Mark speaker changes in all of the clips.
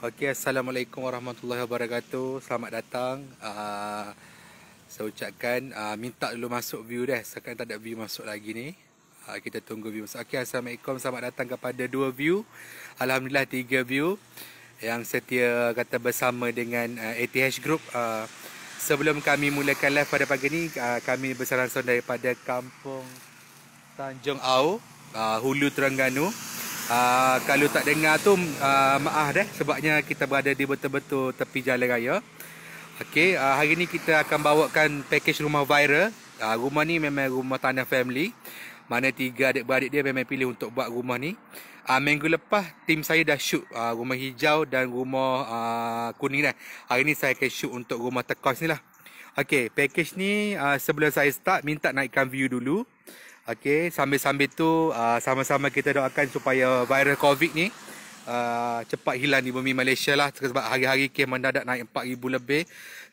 Speaker 1: Okey, Assalamualaikum Warahmatullahi Wabarakatuh. Selamat datang. Uh, saya ucapkan, uh, minta dulu masuk view dah. Sekarang tak ada view masuk lagi ni. Uh, kita tunggu view masuk. Okey, Assalamualaikum. Selamat datang kepada dua view. Alhamdulillah, tiga view. Yang setia kata bersama dengan uh, ATH Group. Uh, sebelum kami mulakan live pada pagi ni, uh, kami bersalah langsung daripada kampung Tanjung Au, uh, Hulu Terengganu. Uh, kalau tak dengar tu uh, maaf deh sebabnya kita berada di betul-betul tepi jalan raya. Okey, uh, hari ni kita akan bawakan pakej rumah viral. Uh, rumah ni memang rumah tanah family. Mana tiga adik-beradik dia memang pilih untuk buat rumah ni. Uh, minggu lepas tim saya dah shoot uh, rumah hijau dan rumah uh, kuning dah. Hari ni saya akan shoot untuk rumah turquoise ni lah. Okey, pakej ni uh, sebelum saya start minta naikkan view dulu. Okey, sambil-sambil tu uh, sama-sama kita doakan supaya viral COVID ni Uh, cepat hilang di bumi Malaysia lah sebab hari-hari kes mendadak naik 4,000 lebih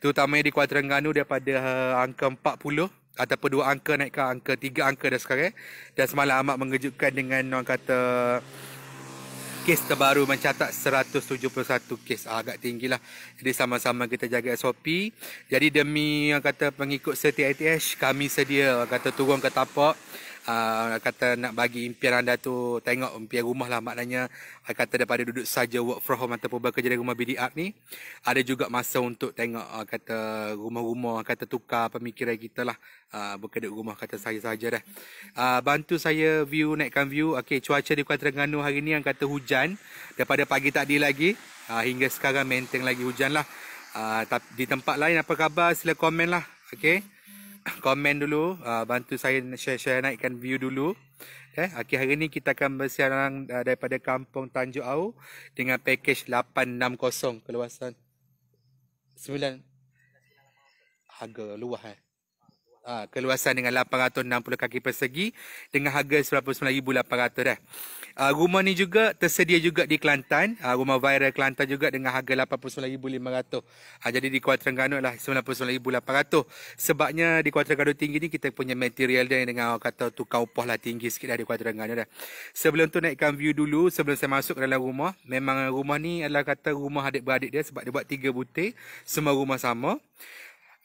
Speaker 1: terutamanya di Kuala Terengganu daripada uh, angka 40 ataupun dua angka naik ke angka tiga angka dah sekarang dan semalam amat mengejutkan dengan orang kata kes terbaru mencatat 171 kes. Ah, agak tinggilah. Jadi sama-sama kita jaga SOP. Jadi demi yang kata pengikut setia ITH, kami sedia kata turun ke tapak uh, kata nak bagi impian anda tu tengok impian rumah lah maknanya uh, kata daripada duduk saja work from home ataupun bekerja dari rumah BDR ni ada juga masa untuk tengok uh, kata rumah-rumah kata tukar pemikiran kita lah uh, ah, bekerja rumah kata saya saja dah uh, bantu saya view naikkan view okey cuaca di Kuala Terengganu hari ni yang kata hujan daripada pagi tadi lagi uh, hingga sekarang maintain lagi hujan lah uh, di tempat lain apa khabar sila komen lah okey komen dulu uh, bantu saya share-share naikkan view dulu okey eh, akhir hari ni kita akan bersiaran uh, daripada kampung Tanjung Au dengan package 860 keluasan 9 harga luas eh Ah, keluasan dengan 860 kaki persegi dengan harga RM99,800 eh. Uh, rumah ni juga tersedia juga di Kelantan. Uh, rumah viral Kelantan juga dengan harga RM89,500. Uh, jadi di Kuala Terengganu lah RM99,800. Sebabnya di Kuala Terengganu tinggi ni kita punya material dia dengan orang kata tukar upah lah tinggi sikit lah di Kuala Terengganu dah. Sebelum tu naikkan view dulu sebelum saya masuk dalam rumah. Memang rumah ni adalah kata rumah adik-beradik dia sebab dia buat tiga butir. Semua rumah sama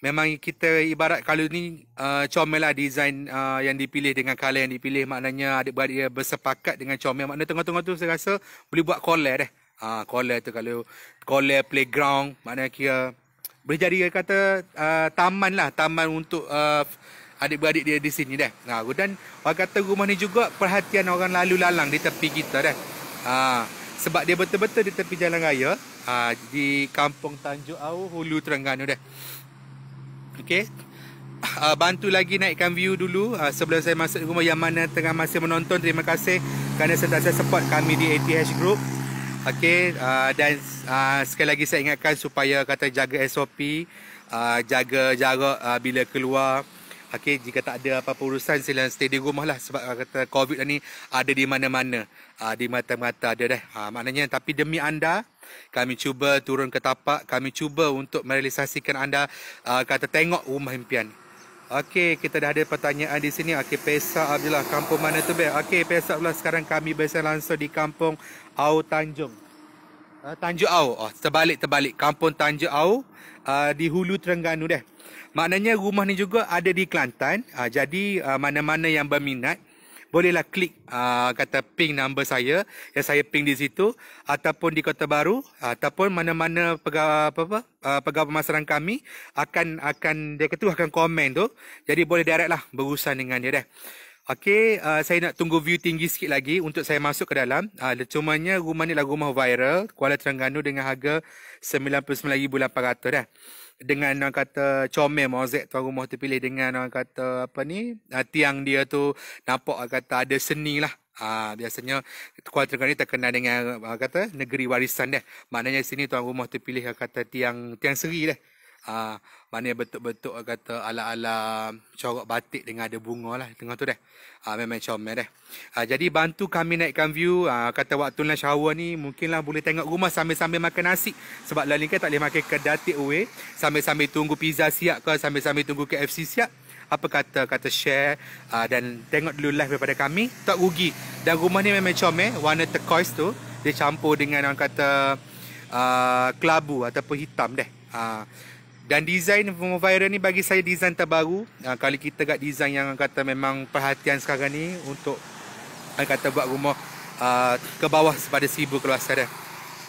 Speaker 1: memang kita ibarat kalau ni uh, comel lah design uh, yang dipilih dengan colour yang dipilih maknanya adik-beradik dia bersepakat dengan comel maknanya tengah-tengah tu saya rasa boleh buat collar deh ah uh, collar tu kalau collar playground maknanya kira boleh jadi kata uh, taman lah taman untuk uh, adik-beradik dia di sini deh nah uh, dan orang kata rumah ni juga perhatian orang lalu lalang di tepi kita deh ah uh, sebab dia betul-betul di tepi jalan raya uh, di kampung Tanjung Au Hulu Terengganu deh Okay Uh, ah, bantu lagi naikkan view dulu uh, Sebelum saya masuk rumah yang mana tengah masih menonton Terima kasih kerana sentiasa support kami di ATH Group okay, uh, ah, Dan uh, sekali lagi saya ingatkan supaya kata jaga SOP uh, Jaga jarak uh, bila keluar Okay, jika tak ada apa-apa urusan sila stay di rumah lah sebab ah, kata COVID ni ada di mana-mana. Uh, di mata-mata ada dah. Uh, maknanya tapi demi anda, kami cuba turun ke tapak, kami cuba untuk merealisasikan anda uh, kata tengok rumah impian. Okey, kita dah ada pertanyaan di sini. Okey, Pesa Abdullah, kampung mana tu, Bek? Okey, Pesa Abdullah, sekarang kami bersama langsung di kampung Au Tanjung. Uh, Tanjung Au. Oh, terbalik, terbalik. Kampung Tanjung Au uh, di Hulu Terengganu, deh. Maknanya rumah ni juga ada di Kelantan. Uh, jadi uh, mana-mana yang berminat bolehlah klik uh, kata ping number saya yang saya ping di situ ataupun di Kota Baru ataupun mana-mana pegawai apa apa uh, pegawai pemasaran kami akan akan dia kata akan komen tu. Jadi boleh directlah berurusan dengan dia deh. Okey, uh, saya nak tunggu view tinggi sikit lagi untuk saya masuk ke dalam. Uh, cumanya rumah ni lah rumah viral, Kuala Terengganu dengan harga RM99,800 dah. Eh dengan orang kata comel mozek tuan rumah terpilih dengan orang kata apa ni ah, tiang dia tu nampak orang kata ada seni lah Ah ha, biasanya Kuala Terengganu ni terkenal dengan kata negeri warisan dia. Maknanya sini tuan rumah terpilih kata tiang tiang seri dah uh, ah, mana bentuk-bentuk kata ala-ala corak batik dengan ada bunga lah tengah tu dah. Uh, memang comel dah. Uh, jadi bantu kami naikkan view. Uh, kata waktu lunch hour ni mungkinlah boleh tengok rumah sambil-sambil makan nasi. Sebab lain kan tak boleh makan kedatik away. Sambil-sambil tunggu pizza siap ke sambil-sambil tunggu KFC siap. Apa kata, kata share uh, dan tengok dulu live daripada kami. Tak rugi. Dan rumah ni memang comel. Warna turquoise tu. Dia campur dengan orang kata uh, kelabu ataupun hitam deh. Uh, dan design Vomovira ni bagi saya design terbaru. Uh, ah, kalau kita kat design yang kata memang perhatian sekarang ni untuk uh, kata buat rumah uh, ke bawah pada seribu keluar sana.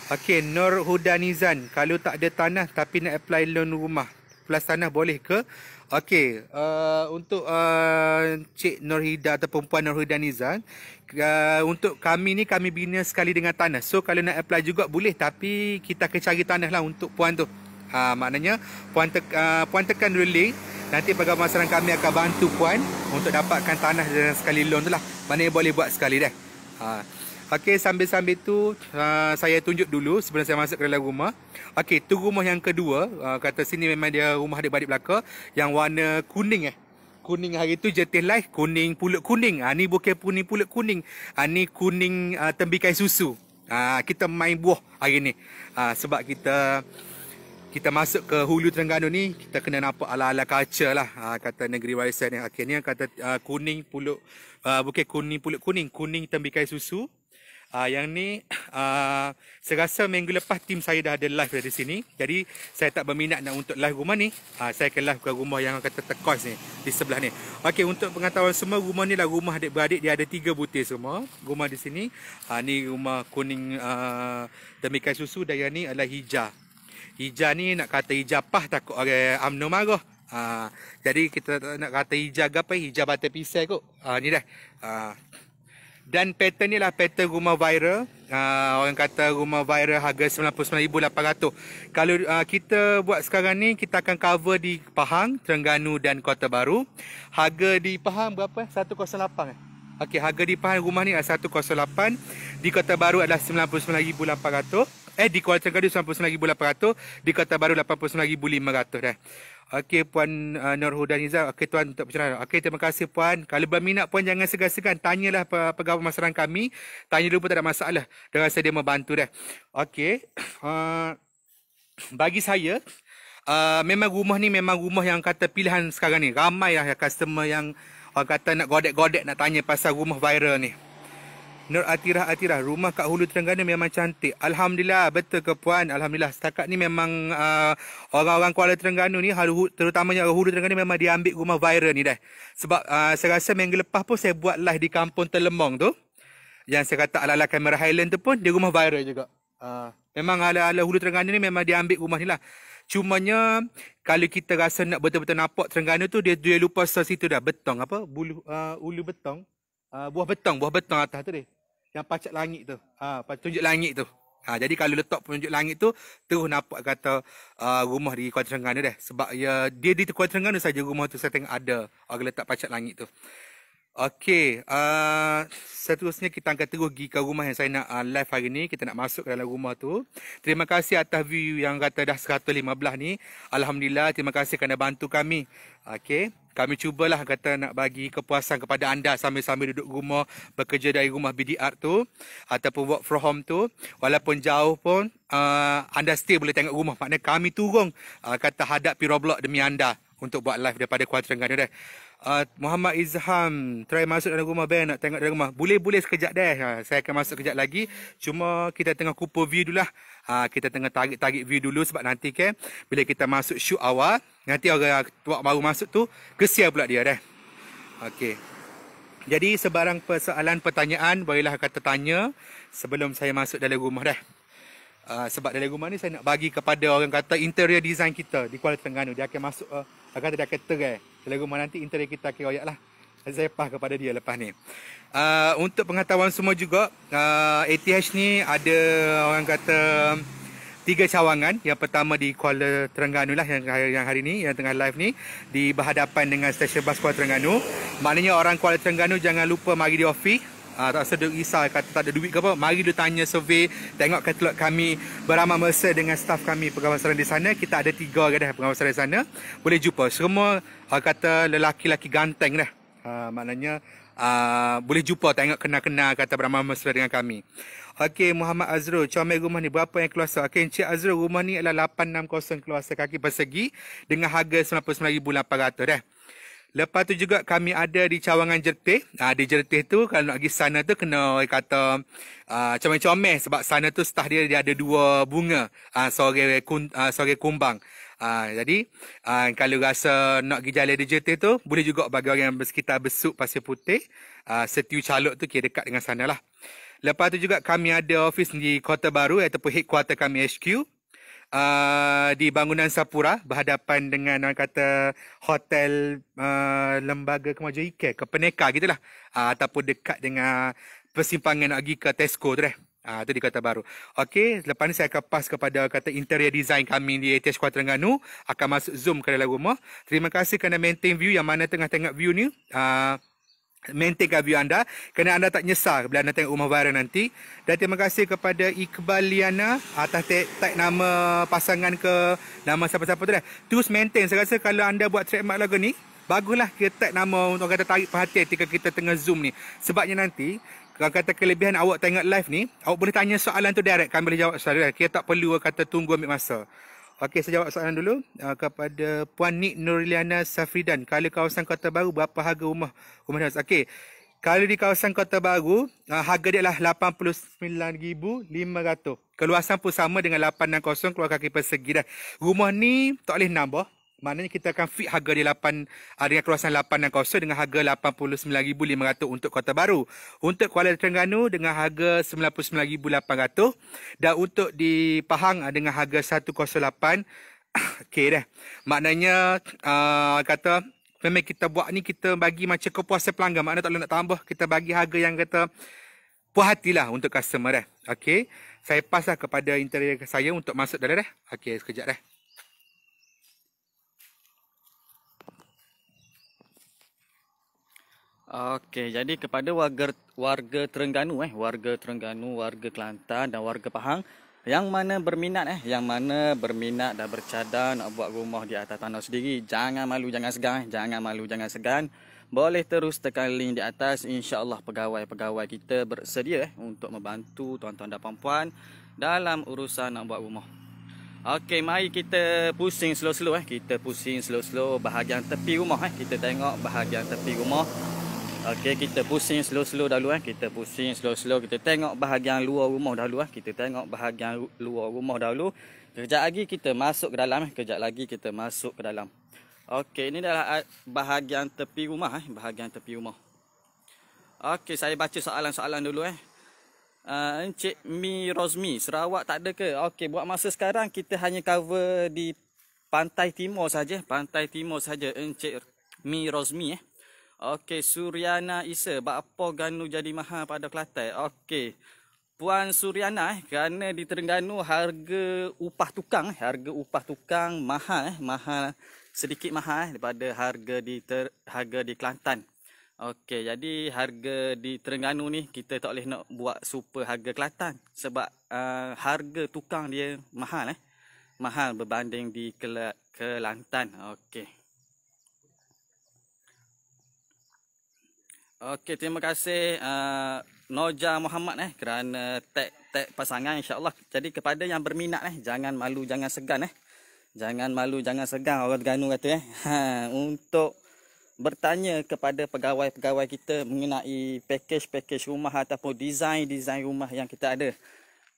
Speaker 1: Okey, Nur Huda Nizan. Kalau tak ada tanah tapi nak apply loan rumah. Plus tanah boleh ke? Okey, uh, untuk uh, Cik Nur Hida atau perempuan Nur Huda Nizan. Uh, untuk kami ni, kami bina sekali dengan tanah. So, kalau nak apply juga boleh. Tapi, kita akan cari tanah lah untuk puan tu. Ha, maknanya puan, tek, uh, puan tekan dulu link Nanti pegawai pemasaran kami akan bantu puan Untuk dapatkan tanah dengan sekali loan tu lah Maknanya boleh buat sekali dah ha. Okey sambil-sambil tu uh, Saya tunjuk dulu sebelum saya masuk ke dalam rumah Okey tu rumah yang kedua uh, Kata sini memang dia rumah adik-adik belaka Yang warna kuning eh Kuning hari tu jetih live Kuning pulut kuning ha, Ni bukan kuning pulut kuning ha, Ni kuning uh, tembikai susu ha, Kita main buah hari ni ha, Sebab kita kita masuk ke hulu Terengganu ni kita kena nampak ala-ala kaca lah ha, kata negeri warisan yang akhirnya kata uh, kuning puluk uh, bukan kuning puluk kuning kuning tembikai susu Uh, yang ni uh, saya rasa minggu lepas tim saya dah ada live dari sini jadi saya tak berminat nak untuk live rumah ni uh, saya akan live ke rumah yang kata tekos ni di sebelah ni okey untuk pengetahuan semua rumah ni lah rumah adik-beradik dia ada tiga butir semua rumah di sini uh, ni rumah kuning uh, demikian susu dan yang ni adalah hijau hijab ni nak kata hijab pah takut orang amno marah. Ha, jadi kita nak kata hijab apa hijab batu pisau kot. Ha, ni dah. Ha. Dan pattern ni lah pattern rumah viral. Ha, orang kata rumah viral harga RM99,800. Kalau uh, kita buat sekarang ni, kita akan cover di Pahang, Terengganu dan Kota Baru. Harga di Pahang berapa? RM108 eh? Okey, harga di Pahang rumah ni adalah RM108. Di Kota Baru adalah RM99,800. Eh di Kuala Terengganu 99,800 Di Kota Baru 89,500 dah eh. Okey Puan uh, eh, Nurhuda Nizam Okey Tuan untuk pencerahan Okey terima kasih Puan Kalau berminat Puan jangan segan-segan Tanyalah pe- pegawai masyarakat kami Tanya dulu pun tak ada masalah Dengan saya dia membantu dah Okey uh, Bagi saya uh, Memang rumah ni memang rumah yang kata pilihan sekarang ni Ramai lah customer yang Orang kata nak godek-godek nak tanya pasal rumah viral ni Nur Atirah Atirah rumah kat Hulu Terengganu memang cantik Alhamdulillah betul ke puan Alhamdulillah setakat ni memang uh, orang-orang Kuala Terengganu ni terutamanya Hulu Terengganu memang diambil rumah viral ni dah sebab uh, saya rasa minggu lepas pun saya buat live di kampung Telemong tu yang saya kata ala-ala kamera Highland tu pun dia rumah viral juga uh, memang ala-ala Hulu Terengganu ni memang diambil rumah ni lah Cumanya kalau kita rasa nak betul-betul nampak Terengganu tu dia dia lupa sesitu dah betong apa bulu uh, ulu betong uh, buah betong buah betong atas tu dia yang pacat langit tu. Ha, petunjuk langit tu. Ha, jadi kalau letak penunjuk langit tu, terus nampak kata uh, rumah di Kuala Terengganu dah. Sebab ya, dia di Kuala Terengganu saja rumah tu saya tengok ada orang letak pacat langit tu. Okay, uh, ah, seterusnya kita akan terus pergi ke rumah yang saya nak uh, live hari ni. Kita nak masuk ke dalam rumah tu. Terima kasih atas view yang kata dah 115 ni. Alhamdulillah, terima kasih kerana bantu kami. Okay, kami cubalah kata nak bagi kepuasan kepada anda sambil-sambil duduk rumah, bekerja dari rumah BDR tu ataupun work from home tu. Walaupun jauh pun, uh, anda still boleh tengok rumah. Maknanya kami turun uh, kata hadap roblox demi anda untuk buat live daripada kuartal Terengganu dah uh, Muhammad Izham try masuk dalam rumah Ben nak tengok dalam rumah. Boleh-boleh sekejap deh. Ha, saya akan masuk kejap lagi. Cuma kita tengah kupu view dulu lah. Ha, kita tengah tarik-tarik view dulu sebab nanti kan bila kita masuk shoot awal, nanti orang tua baru masuk tu kesian pula dia deh. Okey. Jadi sebarang persoalan pertanyaan bolehlah kata tanya sebelum saya masuk dalam rumah deh. Uh, sebab dalam rumah ni saya nak bagi kepada orang kata interior design kita di Kuala Terengganu dia akan masuk uh, akan dia akan terang. Lagu mana nanti intern kita kiroyak lah Zepah kepada dia lepas ni uh, Untuk pengetahuan semua juga uh, ah, ATH ni ada orang kata Tiga cawangan Yang pertama di Kuala Terengganu lah yang hari, yang hari ni yang tengah live ni Di berhadapan dengan stesen bas Kuala Terengganu Maknanya orang Kuala Terengganu jangan lupa mari di ofis uh, tak sedar risau kata tak ada duit ke apa mari dia tanya survey tengok katalog kami beramal mesra dengan staff kami pegawai pengawasan di sana kita ada tiga pegawai pengawasan di sana boleh jumpa semua uh, kata lelaki-lelaki ganteng lah uh, maknanya uh, boleh jumpa tengok kenal-kenal kata beramal mesra dengan kami Okey Muhammad Azrul, comel rumah ni berapa yang keluasa? Okey Encik Azrul, rumah ni adalah 860 keluasa kaki persegi dengan harga RM99,800 dah. Eh. Lepas tu juga kami ada di cawangan jertih. Ha, di jertih tu kalau nak pergi sana tu kena kata uh, ah, comel-comel. Sebab sana tu setah dia, dia ada dua bunga. Uh, ah, sore, kun, uh, sore kumbang. Uh, jadi uh, kalau rasa nak pergi jalan di jertih tu. Boleh juga bagi orang yang bersekitar besuk pasir putih. Uh, setiu calok tu kira dekat dengan sana lah. Lepas tu juga kami ada office di Kota Baru ataupun headquarter kami HQ uh, di bangunan Sapura berhadapan dengan orang kata hotel uh, lembaga kemaju Ike ke Peneka gitulah uh, ataupun dekat dengan persimpangan nak pergi ke Tesco tu deh. Ah uh, tu di Kota Baru. Okey, selepas ni saya akan pass kepada kata interior design kami di ATH Kuala Terengganu akan masuk zoom ke dalam rumah. Terima kasih kerana maintain view yang mana tengah tengok view ni. Ah uh, maintainkan view anda kerana anda tak nyesal bila anda tengok rumah viral nanti dan terima kasih kepada Iqbal Liana atas tag, tag nama pasangan ke nama siapa-siapa tu dah terus maintain saya rasa kalau anda buat trademark lagu ni baguslah kita tag nama untuk kata tarik perhatian ketika kita tengah zoom ni sebabnya nanti kalau kata kelebihan awak tengok live ni awak boleh tanya soalan tu direct kami boleh jawab secara kita tak perlu kata tunggu ambil masa Okey, saya jawab soalan dulu uh, kepada Puan Nik Nuriliana Safridan. Kalau kawasan Kota Baru, berapa harga rumah? rumah Okey, kalau di kawasan Kota Baru, uh, harga dia adalah 89500 Keluasan pun sama dengan 860 keluar kaki persegi dah. Rumah ni tak boleh nambah. Maknanya kita akan fit harga di 8 ah, dengan keluasan 8 dan kawasan dengan harga 89,500 untuk Kota Baru. Untuk Kuala Terengganu dengan harga 99,800 dan untuk di Pahang ah, dengan harga 108. Okey dah. Maknanya uh, kata memang kita buat ni kita bagi macam kepuasan pelanggan. Maknanya tak boleh nak tambah. Kita bagi harga yang kata puas hatilah untuk customer dah. Okey. Saya pasah kepada interior saya untuk masuk dalam dah. Okey sekejap dah.
Speaker 2: Okey, jadi kepada warga warga Terengganu eh, warga Terengganu, warga Kelantan dan warga Pahang yang mana berminat eh, yang mana berminat dah bercadang nak buat rumah di atas tanah sendiri, jangan malu jangan segan, eh. jangan malu jangan segan. Boleh terus tekan link di atas, insya-Allah pegawai-pegawai kita bersedia eh untuk membantu tuan-tuan dan puan-puan dalam urusan nak buat rumah. Okey, mari kita pusing slow-slow eh. Kita pusing slow-slow bahagian tepi rumah eh. Kita tengok bahagian tepi rumah. Okey, kita pusing slow-slow dahulu eh. Kita pusing slow-slow. Kita tengok bahagian luar rumah dahulu eh. Kita tengok bahagian luar rumah dahulu. Kejap lagi kita masuk ke dalam eh. Kejap lagi kita masuk ke dalam. Okey, ini adalah eh, bahagian tepi rumah eh. Bahagian tepi rumah. Okey, saya baca soalan-soalan dulu eh. Uh, Encik Mi Rosmi, Sarawak tak ada ke? Okey, buat masa sekarang kita hanya cover di pantai timur saja, pantai timur saja Encik Mi Rosmi eh. Okey, Suryana Isa. Bapa Ganu jadi mahal pada Kelantan? Okey. Puan Suryana, eh, kerana di Terengganu harga upah tukang, eh, harga upah tukang mahal, eh, mahal sedikit mahal eh, daripada harga di ter, harga di Kelantan. Okey, jadi harga di Terengganu ni kita tak boleh nak buat super harga Kelantan sebab uh, harga tukang dia mahal eh. Mahal berbanding di Kelantan. Okey. Okey, terima kasih uh, Noja Muhammad eh kerana tag tag pasangan insya-Allah. Jadi kepada yang berminat eh jangan malu jangan segan eh. Jangan malu jangan segan orang Terengganu kata eh. Ha, untuk bertanya kepada pegawai-pegawai kita mengenai package-package rumah ataupun desain-desain rumah yang kita ada.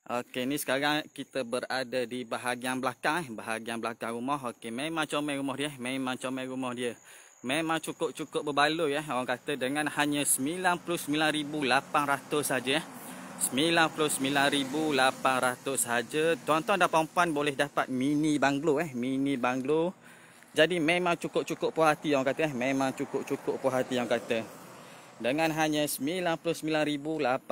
Speaker 2: Okey, ni sekarang kita berada di bahagian belakang eh, bahagian belakang rumah. Okey, memang comel rumah dia, eh. memang comel rumah dia memang cukup-cukup berbaloi ya. orang kata dengan hanya 99800 saja eh 99800 saja tuan-tuan dan puan-puan boleh dapat mini banglo eh mini banglo jadi memang cukup-cukup puas hati orang kata eh memang cukup-cukup puas hati orang kata dengan hanya 99800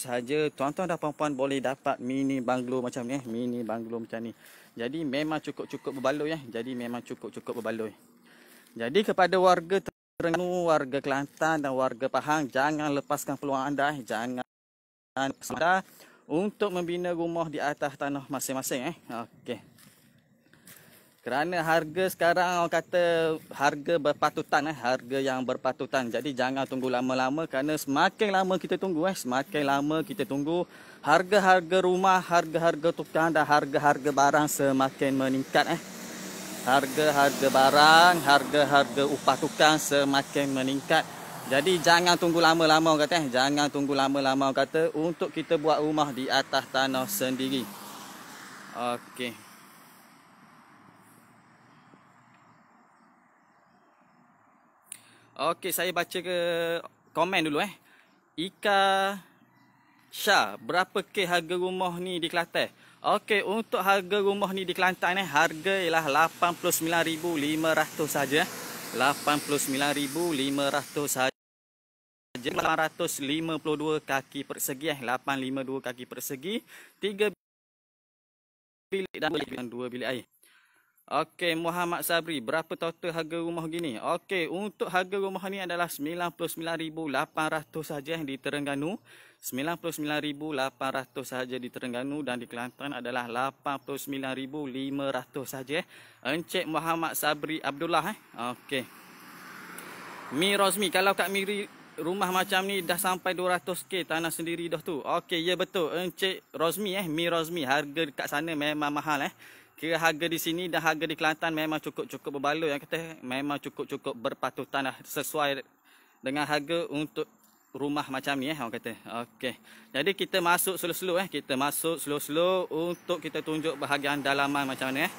Speaker 2: saja tuan-tuan dan puan-puan boleh dapat mini banglo macam ni eh mini banglo macam ni jadi memang cukup-cukup berbaloi eh jadi memang cukup-cukup berbaloi jadi kepada warga Terengganu, warga Kelantan dan warga Pahang, jangan lepaskan peluang anda, jangan anda untuk membina rumah di atas tanah masing-masing eh. Okey. Kerana harga sekarang orang kata harga berpatutan eh, harga yang berpatutan. Jadi jangan tunggu lama-lama kerana semakin lama kita tunggu eh, semakin lama kita tunggu harga-harga rumah, harga-harga tukang dan harga-harga barang semakin meningkat eh harga-harga barang, harga-harga upah tukang semakin meningkat. Jadi jangan tunggu lama-lama orang kata, eh. jangan tunggu lama-lama orang kata untuk kita buat rumah di atas tanah sendiri. Okey. Okey, saya baca ke komen dulu eh. Ika Syah, berapa ke harga rumah ni di Kelantan? Okey, untuk harga rumah ni di Kelantan ni eh, harga ialah 89,500 saja. 89,500 saja. 852 kaki persegi eh 852 kaki persegi. 3 bilik dan 2 bilik air. Okey Muhammad Sabri, berapa total harga rumah gini? Okey, untuk harga rumah ni adalah 99,800 saja yang di Terengganu. 99,800 saja di Terengganu dan di Kelantan adalah 89,500 saja. Encik Muhammad Sabri Abdullah eh. Okey. Mi Rosmi, kalau kat Miri rumah macam ni dah sampai 200k tanah sendiri dah tu. Okey, ya yeah, betul. Encik Rosmi eh, Mi Rosmi harga dekat sana memang mahal eh kira harga di sini dan harga di Kelantan memang cukup-cukup berbaloi yang kata memang cukup-cukup berpatutan lah sesuai dengan harga untuk rumah macam ni eh orang kata okey jadi kita masuk slow-slow eh kita masuk slow-slow untuk kita tunjuk bahagian dalaman macam ni eh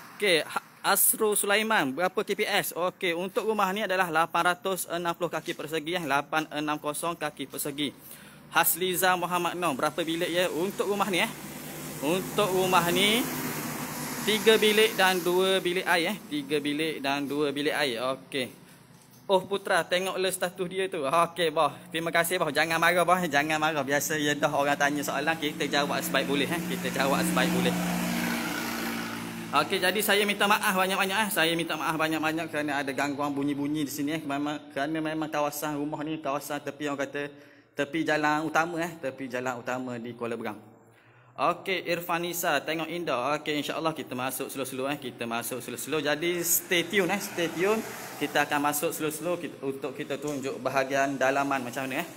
Speaker 2: okey ha, Asro Sulaiman berapa TPS okey untuk rumah ni adalah 860 kaki persegi eh 860 kaki persegi Hasliza Muhammad Nur berapa bilik ya untuk rumah ni eh untuk rumah ni tiga bilik dan dua bilik air eh. 3 bilik dan dua bilik air. Okey. Oh putra, tengoklah status dia tu. Okey bah. Terima kasih bah. Jangan marah bah. Jangan marah. Biasa ya dah orang tanya soalan kita jawab sebaik boleh eh. Kita jawab sebaik boleh. Okey, jadi saya minta maaf banyak-banyak eh. Saya minta maaf banyak-banyak kerana ada gangguan bunyi-bunyi di sini eh. Memang kerana memang kawasan rumah ni kawasan tepi orang kata tepi jalan utama eh, tepi jalan utama di Kuala Berang. Okey, Irfanisa, tengok indah. Okey, insyaAllah kita masuk slow-slow eh. Kita masuk slow-slow. Jadi, stay tune eh. Stay tune. Kita akan masuk slow-slow untuk kita tunjuk bahagian dalaman macam mana eh.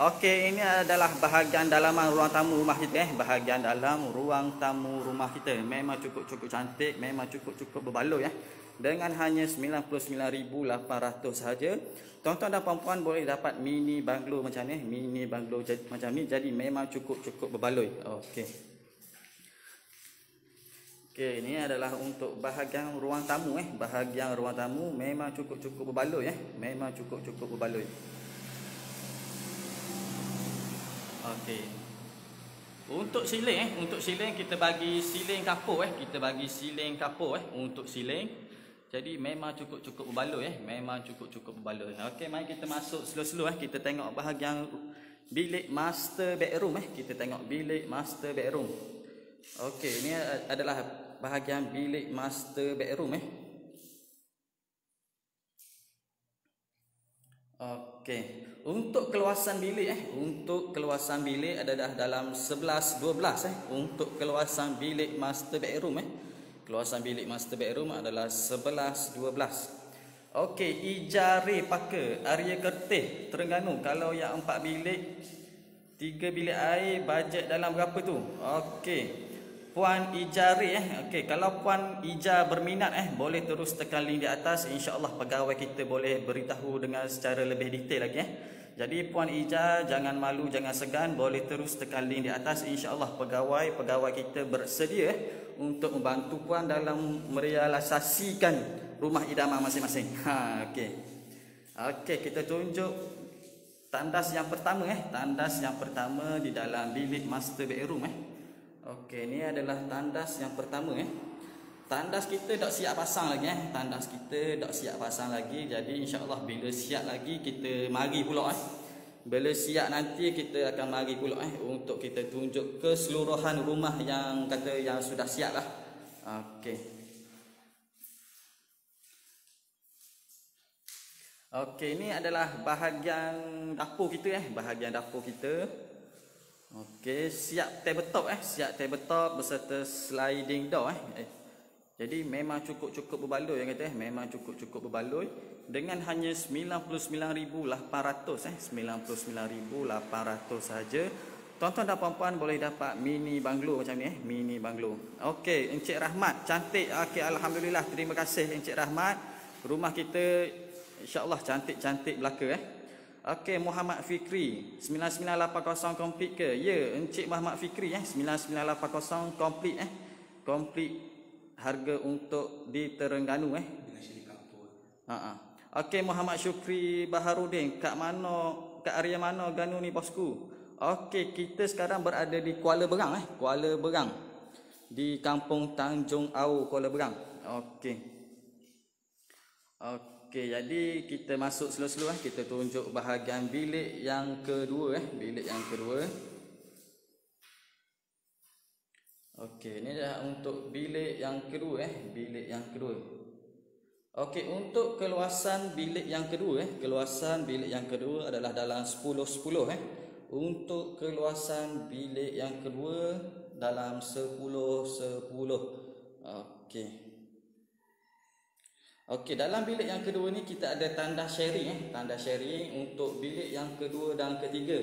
Speaker 2: Okey, ini adalah bahagian dalaman ruang tamu rumah kita eh. Bahagian dalam ruang tamu rumah kita. Memang cukup-cukup cantik. Memang cukup-cukup berbaloi eh. Dengan hanya RM99,800 saja. Tuan-tuan dan puan-puan boleh dapat mini banglo macam ni, mini banglo macam ni jadi memang cukup-cukup berbaloi. Okey. Okey, ini adalah untuk bahagian ruang tamu eh. Bahagian ruang tamu memang cukup-cukup berbaloi eh. Memang cukup-cukup berbaloi. Okey. Untuk siling eh, untuk siling kita bagi siling kapur eh, kita bagi siling kapur eh untuk siling. Jadi memang cukup-cukup berbaloi eh. Memang cukup-cukup berbaloi. Okey, mari kita masuk slow-slow eh. Kita tengok bahagian bilik master bedroom eh. Kita tengok bilik master bedroom. Okey, ini adalah bahagian bilik master bedroom eh. Okey. Untuk keluasan bilik eh, untuk keluasan bilik ada dah dalam 11 12 eh untuk keluasan bilik master bedroom eh. Keluasan bilik master bedroom adalah 11 12. Okey, ijari paka area Kertih, Terengganu. Kalau yang 4 bilik, 3 bilik air, bajet dalam berapa tu? Okey. Puan ijari eh. Okey, kalau puan ija berminat eh, boleh terus tekan link di atas. Insya-Allah pegawai kita boleh beritahu dengan secara lebih detail lagi eh. Jadi puan Ija jangan malu jangan segan boleh terus tekan link di atas insya-Allah pegawai pegawai kita bersedia eh untuk membantu puan dalam merealisasikan rumah idaman masing-masing. Ha okey. Okey, kita tunjuk tandas yang pertama eh. Tandas yang pertama di dalam bilik master bedroom eh. Okey, ni adalah tandas yang pertama eh. Tandas kita tak siap pasang lagi eh. Tandas kita tak siap pasang lagi. Jadi insya-Allah bila siap lagi kita mari pula eh. Bila siap nanti kita akan mari pula eh untuk kita tunjuk keseluruhan rumah yang kata yang sudah siap lah. Okey. Okey, ini adalah bahagian dapur kita eh, bahagian dapur kita. Okey, siap tabletop eh, siap tabletop beserta sliding door eh. eh jadi memang cukup-cukup berbaloi yang kata eh memang cukup-cukup berbaloi dengan hanya 99,800 eh 99,800 saja. Tonton dan puan-puan boleh dapat mini banglo macam ni eh, mini banglo. Okey, Encik Rahmat cantik. Okey, alhamdulillah. Terima kasih Encik Rahmat. Rumah kita insya-Allah cantik-cantik belaka eh. Okey, Muhammad Fikri 9980 complete ke? Ya, Encik Muhammad Fikri eh 9980 complete eh. Complete harga untuk di Terengganu eh ha ah okey Muhammad Syukri Baharudin kat mana kat area mana Ganu ni bosku okey kita sekarang berada di Kuala Berang eh Kuala Berang di Kampung Tanjung Au Kuala Berang okey okey jadi kita masuk slow-slow eh kita tunjuk bahagian bilik yang kedua eh bilik yang kedua Okey, ini dah untuk bilik yang kedua eh, bilik yang kedua. Okey, untuk keluasan bilik yang kedua eh, keluasan bilik yang kedua adalah dalam 10 10 eh. Untuk keluasan bilik yang kedua dalam 10 10. Okey. Okey, dalam bilik yang kedua ni kita ada tanda sharing eh, tanda sharing untuk bilik yang kedua dan ketiga.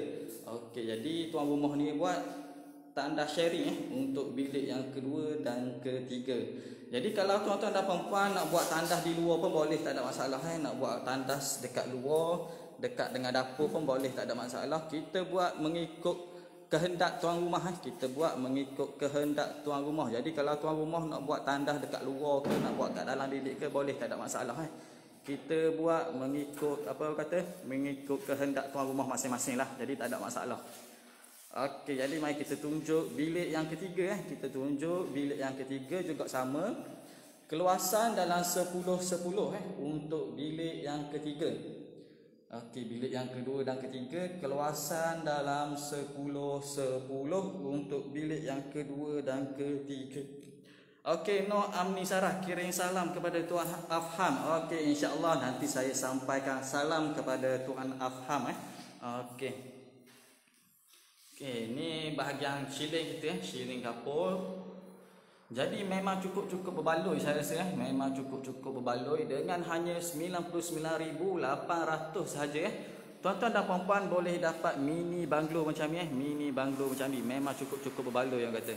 Speaker 2: Okey, jadi tuan rumah ni buat tanda sharing eh, untuk bilik yang kedua dan ketiga. Jadi kalau tuan-tuan dan puan-puan nak buat tanda di luar pun boleh tak ada masalah eh. Nak buat tanda dekat luar, dekat dengan dapur pun boleh tak ada masalah. Kita buat mengikut kehendak tuan rumah eh. Kita buat mengikut kehendak tuan rumah. Jadi kalau tuan rumah nak buat tanda dekat luar ke nak buat kat dalam bilik ke boleh tak ada masalah eh. Kita buat mengikut apa kata mengikut kehendak tuan rumah masing-masing lah. Jadi tak ada masalah. Okey, jadi mari kita tunjuk bilik yang ketiga eh. Kita tunjuk bilik yang ketiga juga sama. Keluasan dalam 10 10 eh untuk bilik yang ketiga. Okey, bilik yang kedua dan ketiga keluasan dalam 10 10 untuk bilik yang kedua dan ketiga. Okey, no amni sarah kirim salam kepada tuan Afham. Okey, insya-Allah nanti saya sampaikan salam kepada tuan Afham eh. Okey. Okay, ni bahagian shielding kita, shielding eh. kapur. Jadi memang cukup-cukup berbaloi saya rasa eh. Memang cukup-cukup berbaloi dengan hanya 99,800 sahaja eh. Tuan-tuan dan puan-puan boleh dapat mini banglo macam ni eh. Mini banglo macam ni. Memang cukup-cukup berbaloi orang kata.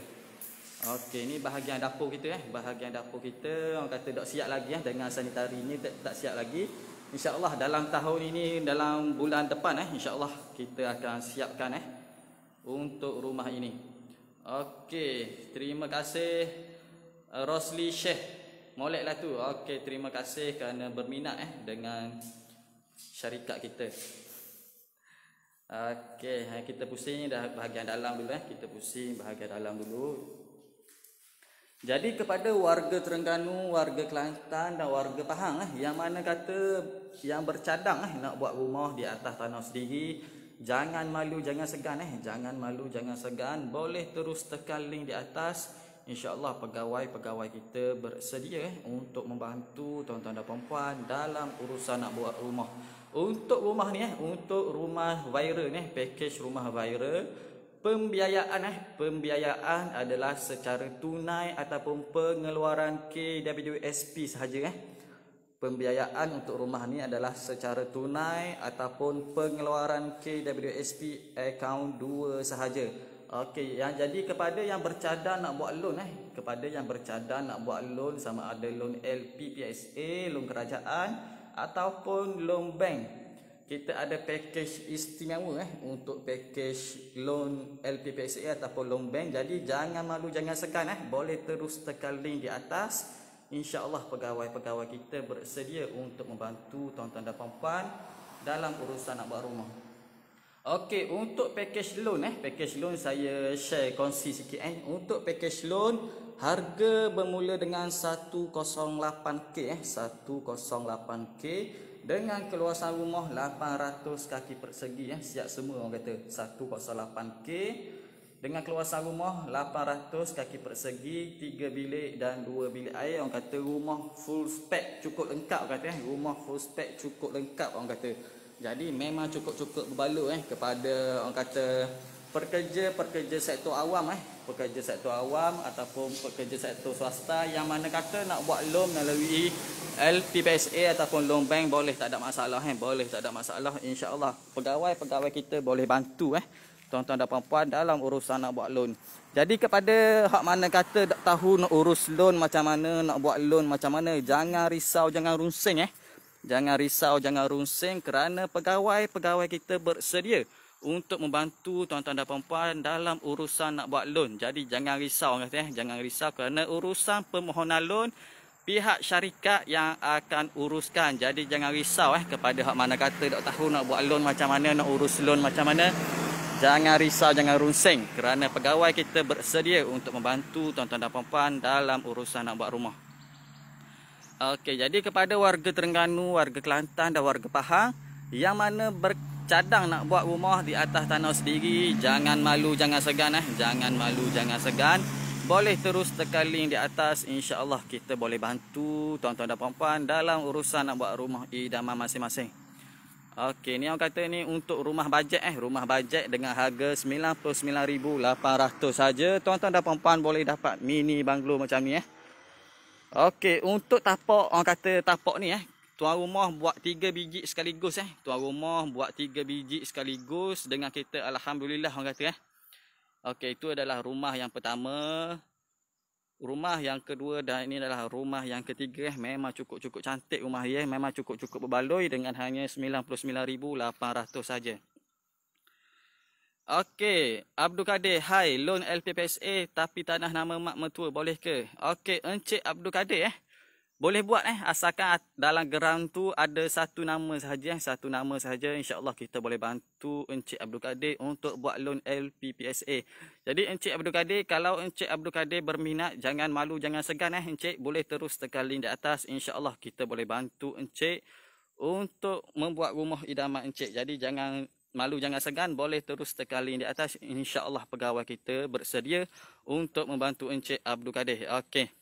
Speaker 2: Okey, ni bahagian dapur kita eh. Bahagian dapur kita orang kata tak siap lagi eh. Dengan sanitari ni tak, tak siap lagi. InsyaAllah dalam tahun ini, dalam bulan depan eh. InsyaAllah kita akan siapkan eh untuk rumah ini. Okey, terima kasih uh, Rosli Sheikh. lah tu. Okey, terima kasih kerana berminat eh dengan syarikat kita. Okey, ha, kita pusing dah bahagian dalam dulu eh. Kita pusing bahagian dalam dulu. Jadi kepada warga Terengganu, warga Kelantan dan warga Pahang eh, yang mana kata yang bercadang eh, nak buat rumah di atas tanah sendiri Jangan malu, jangan segan eh. Jangan malu, jangan segan. Boleh terus tekan link di atas. InsyaAllah pegawai-pegawai kita bersedia eh, untuk membantu tuan-tuan dan perempuan dalam urusan nak buat rumah. Untuk rumah ni eh, untuk rumah viral ni eh, package rumah viral. Pembiayaan eh, pembiayaan adalah secara tunai ataupun pengeluaran KWSP sahaja eh pembiayaan untuk rumah ni adalah secara tunai ataupun pengeluaran KWSP account 2 sahaja. Okey, yang jadi kepada yang bercadang nak buat loan eh, kepada yang bercadang nak buat loan sama ada loan LPPSA, loan kerajaan ataupun loan bank. Kita ada package istimewa eh untuk package loan LPPSA ataupun loan bank. Jadi jangan malu jangan segan eh, boleh terus tekan link di atas insyaAllah pegawai-pegawai kita bersedia untuk membantu tuan-tuan dan puan-puan dalam urusan nak buat rumah. Okey, untuk package loan eh, package loan saya share kongsi sikit eh. Untuk package loan harga bermula dengan 108k eh, 108k dengan keluasan rumah 800 kaki persegi eh, siap semua orang kata 108k dengan keluasan rumah 800 kaki persegi 3 bilik dan 2 bilik air orang kata rumah full spec cukup lengkap kata eh rumah full spec cukup lengkap orang kata jadi memang cukup-cukup berbaloi eh kepada orang kata pekerja-pekerja sektor awam eh pekerja sektor awam ataupun pekerja sektor swasta yang mana kata nak buat loan melalui LPPSA ataupun loan bank boleh tak ada masalah eh boleh tak ada masalah Insyaallah pegawai-pegawai kita boleh bantu eh tuan-tuan dan puan-puan dalam urusan nak buat loan. Jadi kepada hak mana kata tak tahu nak urus loan macam mana, nak buat loan macam mana, jangan risau, jangan runsing eh. Jangan risau, jangan runsing kerana pegawai-pegawai kita bersedia untuk membantu tuan-tuan dan puan-puan dalam urusan nak buat loan. Jadi jangan risau kata eh, jangan risau kerana urusan permohonan loan pihak syarikat yang akan uruskan. Jadi jangan risau eh kepada hak mana kata tak tahu nak buat loan macam mana, nak urus loan macam mana jangan risau jangan runsing kerana pegawai kita bersedia untuk membantu tuan-tuan dan puan-puan dalam urusan nak buat rumah. Okey, jadi kepada warga Terengganu, warga Kelantan dan warga Pahang yang mana bercadang nak buat rumah di atas tanah sendiri, jangan malu jangan segan eh, jangan malu jangan segan. Boleh terus tekan link di atas, insya-Allah kita boleh bantu tuan-tuan dan puan-puan dalam urusan nak buat rumah idaman masing-masing. Okey, ni orang kata ni untuk rumah bajet eh, rumah bajet dengan harga 99,800 saja. Tuan-tuan dan puan-puan boleh dapat mini banglo macam ni eh. Okey, untuk tapak orang kata tapak ni eh, tuan rumah buat tiga biji sekaligus eh. Tuan rumah buat tiga biji sekaligus dengan kita alhamdulillah orang kata eh. Okey, itu adalah rumah yang pertama rumah yang kedua dan ini adalah rumah yang ketiga eh memang cukup-cukup cantik rumah dia eh. memang cukup-cukup berbaloi dengan hanya 99800 saja. Okey, Abdul Kadir, hai loan LPPSA tapi tanah nama mak mertua boleh ke? Okey, Encik Abdul Kadir eh boleh buat eh asalkan dalam geram tu ada satu nama sahaja eh. satu nama sahaja insyaallah kita boleh bantu Encik Abdul Kadir untuk buat loan LPPSA jadi Encik Abdul Kadir kalau Encik Abdul Kadir berminat jangan malu jangan segan eh Encik boleh terus tekan link di atas insyaallah kita boleh bantu Encik untuk membuat rumah idaman Encik jadi jangan malu jangan segan boleh terus tekan link di atas insyaallah pegawai kita bersedia untuk membantu Encik Abdul Kadir okey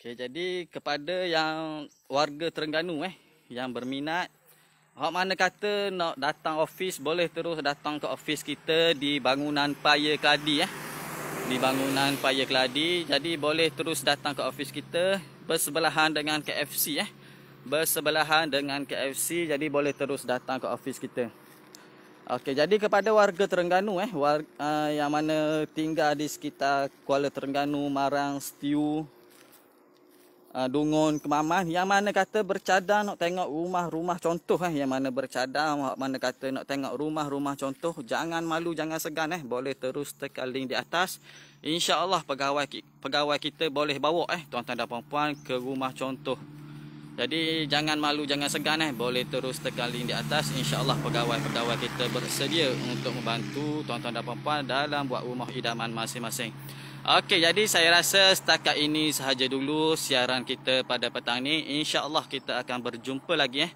Speaker 2: Okey, jadi kepada yang warga Terengganu eh yang berminat Hak mana kata nak datang office boleh terus datang ke office kita di bangunan Paya Keladi eh. Di bangunan Paya Keladi. Jadi boleh terus datang ke office kita bersebelahan dengan KFC eh. Bersebelahan dengan KFC jadi boleh terus datang ke office kita. Okey, jadi kepada warga Terengganu eh warga, uh, eh, yang mana tinggal di sekitar Kuala Terengganu, Marang, Stiu uh, Dungun Kemaman yang mana kata bercadang nak tengok rumah-rumah contoh eh yang mana bercadang mana kata nak tengok rumah-rumah contoh jangan malu jangan segan eh boleh terus tekan link di atas insyaallah pegawai pegawai kita boleh bawa eh tuan-tuan dan puan-puan ke rumah contoh jadi jangan malu jangan segan eh boleh terus tekan link di atas insyaallah pegawai-pegawai kita bersedia untuk membantu tuan-tuan dan puan-puan dalam buat rumah idaman masing-masing Okey, jadi saya rasa setakat ini sahaja dulu siaran kita pada petang ni. InsyaAllah kita akan berjumpa lagi eh.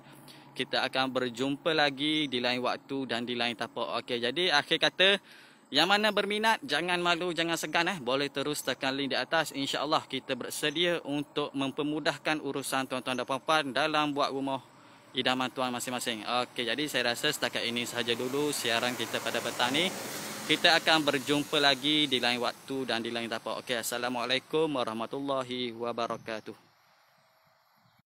Speaker 2: Kita akan berjumpa lagi di lain waktu dan di lain tapak. Okey, jadi akhir kata, yang mana berminat, jangan malu, jangan segan eh. Boleh terus tekan link di atas. InsyaAllah kita bersedia untuk mempermudahkan urusan tuan-tuan dan puan-puan dalam buat rumah idaman tuan masing-masing. Okey, jadi saya rasa setakat ini sahaja dulu siaran kita pada petang ini kita akan berjumpa lagi di lain waktu dan di lain tapak. Okay, assalamualaikum warahmatullahi wabarakatuh.